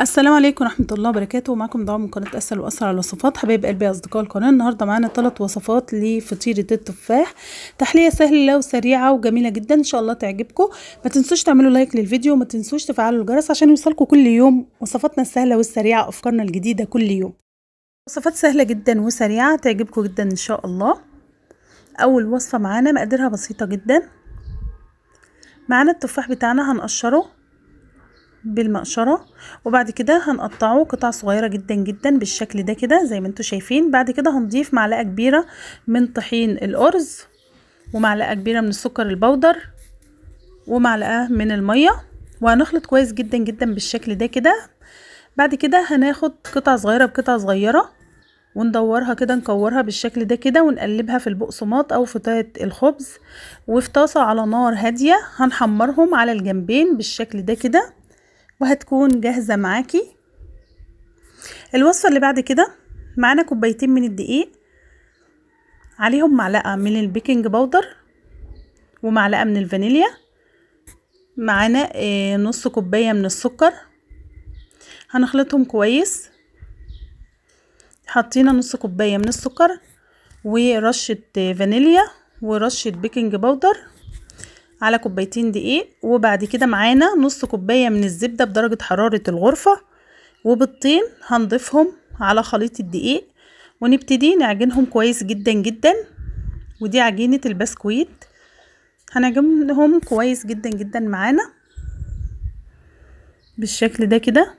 السلام عليكم ورحمة الله وبركاته معكم ضعف من قناة أسهل وأسرع الوصفات حبايب قلبي أصدقاء القناة النهاردة معانا ثلاث وصفات لفطيرة التفاح تحلية سهلة وسريعة وجميلة جدا إن شاء الله تعجبكم ما تنسوش تعملوا لايك للفيديو وما تنسوش تفعلوا الجرس عشان يوصلكوا كل يوم وصفاتنا السهلة والسريعة أفكارنا الجديدة كل يوم وصفات سهلة جدا وسريعة تعجبكم جدا إن شاء الله أول وصفة معانا مقاديرها بسيطة جدا معانا التفاح بتاعنا هنقشره بالمقشرة وبعد كده هنقطعه قطع صغيرة جدا جدا بالشكل ده كده زي ما انتوا شايفين بعد كده هنضيف معلقة كبيرة من طحين الأرز ومعلقة كبيرة من السكر البودر ومعلقة من المية وهنخلط كويس جدا جدا بالشكل ده كده بعد كده هناخد قطع صغيرة بقطع صغيرة وندورها كده نكورها بالشكل ده كده ونقلبها في البقسماط او في طايه الخبز وفي طاسه على نار هاديه هنحمرهم على الجنبين بالشكل ده كده وهتكون جاهزة معاكي الوصفة اللي بعد كده معانا كوبايتين من الدقيق عليهم معلقة من البيكنج بودر ومعلقة من الفانيليا معانا آه، نص كوباية من السكر هنخلطهم كويس حطينا نص كوباية من السكر ورشة آه، فانيليا ورشة بيكنج بودر على كوبايتين دقيق وبعد كده معانا نص كوباية من الزبدة بدرجة حرارة الغرفة وبالطين هنضيفهم على خليط الدقيق ونبتدي نعجنهم كويس جدا جدا ودي عجينة البسكويت هنعجنهم كويس جدا جدا معانا بالشكل ده كده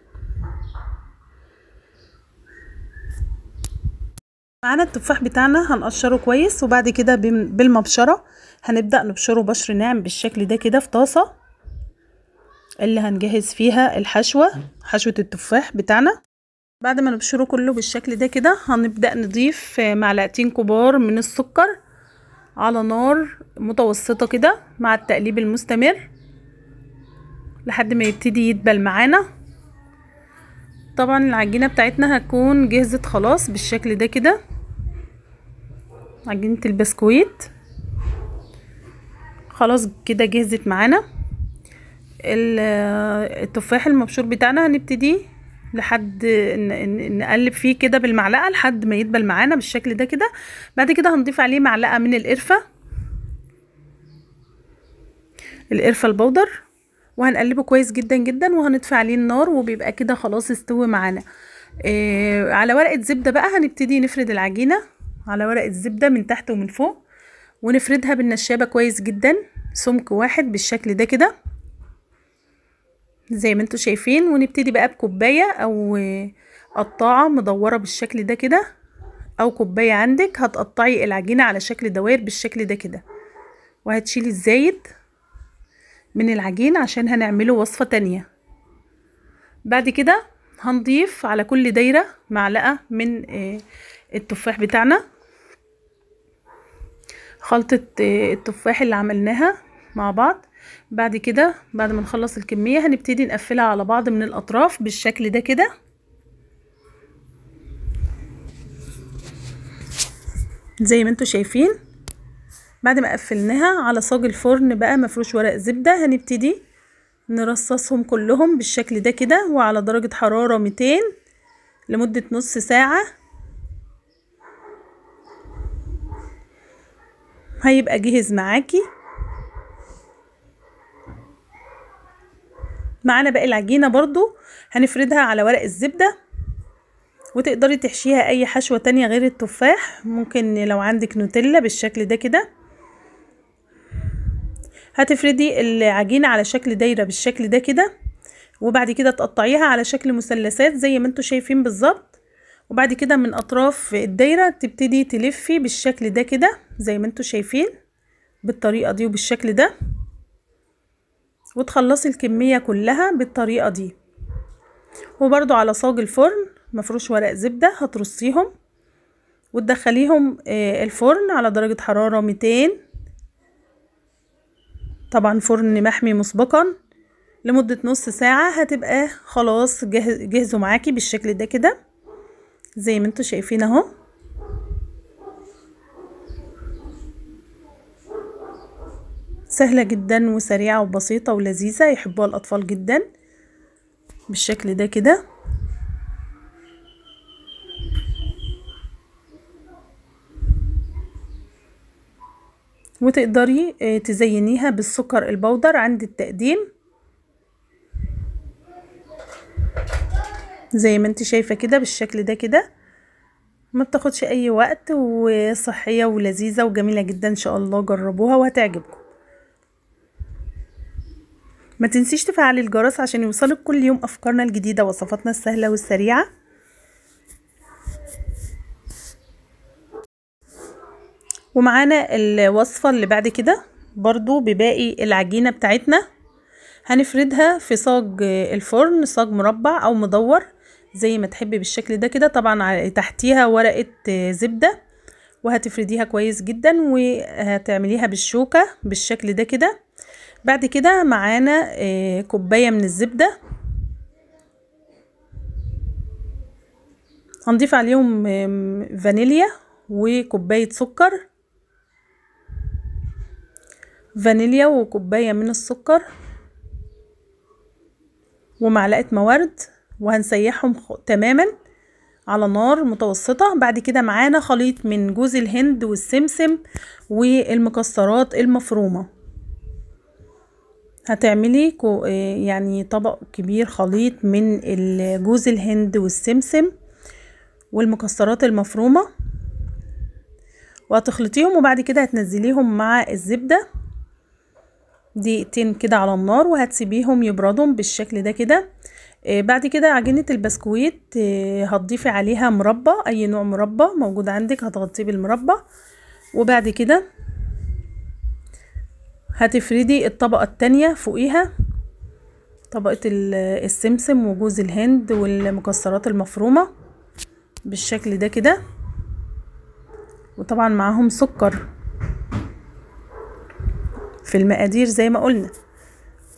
معانا التفاح بتاعنا هنقشره كويس وبعد كده بالمبشره هنبدا نبشره بشر ناعم بالشكل ده كده في طاسه اللي هنجهز فيها الحشوه حشوه التفاح بتاعنا بعد ما نبشره كله بالشكل ده كده هنبدا نضيف معلقتين كبار من السكر على نار متوسطه كده مع التقليب المستمر لحد ما يبتدي يدبل معانا طبعا العجينة بتاعتنا هتكون جهزت خلاص بالشكل ده كده عجينة البسكويت خلاص كده جهزت معانا التفاح المبشور بتاعنا هنبتدي لحد نقلب فيه كده بالمعلقة لحد ما يدبل معانا بالشكل ده كده بعد كده هنضيف عليه معلقة من القرفة القرفة البودر وهنقلبه كويس جدا جدا وهنطفي عليه النار وبيبقى كده خلاص استوى معانا إيه على ورقة زبدة بقى هنبتدي نفرد العجينة على ورقة زبدة من تحت ومن فوق ونفردها بالنشابة كويس جدا سمك واحد بالشكل ده كده زي ما انتوا شايفين ونبتدي بقى بكوباية او قطاعة مدورة بالشكل ده كده او كوباية عندك هتقطعي العجينة على شكل دوائر بالشكل ده كده وهتشيلي الزايد من العجين عشان هنعمله وصفة تانية بعد كده هنضيف على كل دايرة معلقة من آه، التفاح بتاعنا خلطة آه، التفاح اللي عملناها مع بعض بعد كده بعد ما نخلص الكمية هنبتدي نقفلها على بعض من الأطراف بالشكل ده كده زي ما انتوا شايفين بعد ما قفلناها على صاج الفرن بقى مفروش ورق زبدة هنبتدي نرصصهم كلهم بالشكل ده كده وعلى درجة حرارة 200 لمدة نص ساعة هيبقى جهز معاكي معانا باقي العجينة برضو هنفردها على ورق الزبدة وتقدري تحشيها اي حشوة تانية غير التفاح ممكن لو عندك نوتيلا بالشكل ده كده هتفردي العجينة على شكل دايرة بالشكل ده كده وبعد كده تقطعيها على شكل مثلثات زي ما انتوا شايفين بالظبط وبعد كده من اطراف الدايرة تبتدي تلفي بالشكل ده كده زي ما انتوا شايفين بالطريقة دي وبالشكل ده وتخلصي الكمية كلها بالطريقة دي وبرضو على صاج الفرن مفروش ورق زبدة هترصيهم وتدخليهم آه، الفرن على درجة حرارة 200 طبعا فرن محمي مسبقا لمدة نص ساعة هتبقى خلاص جهزوا جهزه معاكي بالشكل ده كده زي ما انتوا شايفين اهو سهلة جدا وسريعة وبسيطة ولذيذة يحبوها الأطفال جدا بالشكل ده كده وتقدري آه، تزينيها بالسكر البودر عند التقديم زي ما انت شايفه كده بالشكل ده كده ما بتاخدش اي وقت وصحيه ولذيذه وجميله جدا ان شاء الله جربوها وهتعجبكم ما تنسيش تفعلي الجرس عشان يوصلك كل يوم افكارنا الجديده وصفاتنا السهله والسريعه ومعانا الوصفة اللي بعد كده برضو بباقي العجينة بتاعتنا هنفردها في صاج الفرن صاج مربع او مدور زي ما تحبي بالشكل ده كده طبعا تحتيها ورقة زبدة وهتفرديها كويس جدا وهتعمليها بالشوكة بالشكل ده كده بعد كده معانا آه، كوباية من الزبدة هنضيف عليهم فانيليا وكوباية سكر فانيليا وكوباية من السكر ومعلقة موارد وهنسيحهم تماما على نار متوسطة بعد كده معانا خليط من جوز الهند والسمسم والمكسرات المفرومة هتعملي كو يعني طبق كبير خليط من جوز الهند والسمسم والمكسرات المفرومة وهتخلطيهم وبعد كده هتنزليهم مع الزبدة دقيقتين كده على النار وهتسيبيهم يبردوا بالشكل ده كده آه، بعد كده عجينة البسكويت آه، هتضيفي عليها مربى اي نوع مربى موجود عندك هتغطيه بالمربى وبعد كده هتفردي الطبقة التانية فوقيها طبقة السمسم وجوز الهند والمكسرات المفرومة بالشكل ده كده وطبعا معاهم سكر في المقادير زي ما قلنا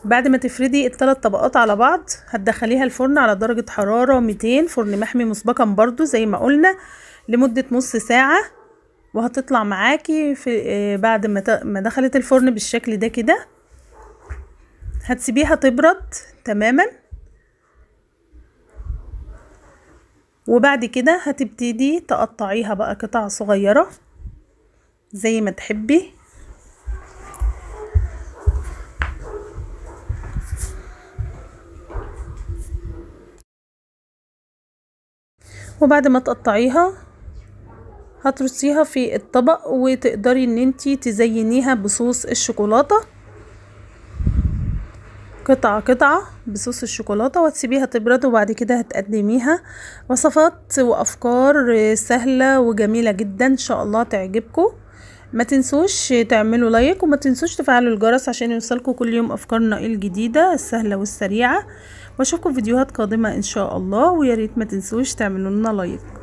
بعد ما تفردي التلات طبقات على بعض هتدخليها الفرن على درجة حرارة 200 فرن محمي مسبقا برضو زي ما قلنا لمدة نص ساعة وهتطلع معاكي في آه، بعد ما دخلت الفرن بالشكل ده كده هتسيبيها تبرد تماما وبعد كده هتبتدي تقطعيها بقى قطع صغيرة زي ما تحبي وبعد ما تقطعيها هترصيها في الطبق وتقدري ان انتي تزينيها بصوص الشوكولاتة قطعة قطعة بصوص الشوكولاتة وتسيبيها تبرد وبعد كده هتقدميها وصفات وأفكار سهلة وجميلة جدا إن شاء الله تعجبكم ما تنسوش تعملوا لايك وما تنسوش تفعلوا الجرس عشان يوصلكم كل يوم أفكارنا الجديدة السهلة والسريعة واشوفكم في فيديوهات قادمه ان شاء الله ويا ريت ما تنسوش تعملوا لنا لايك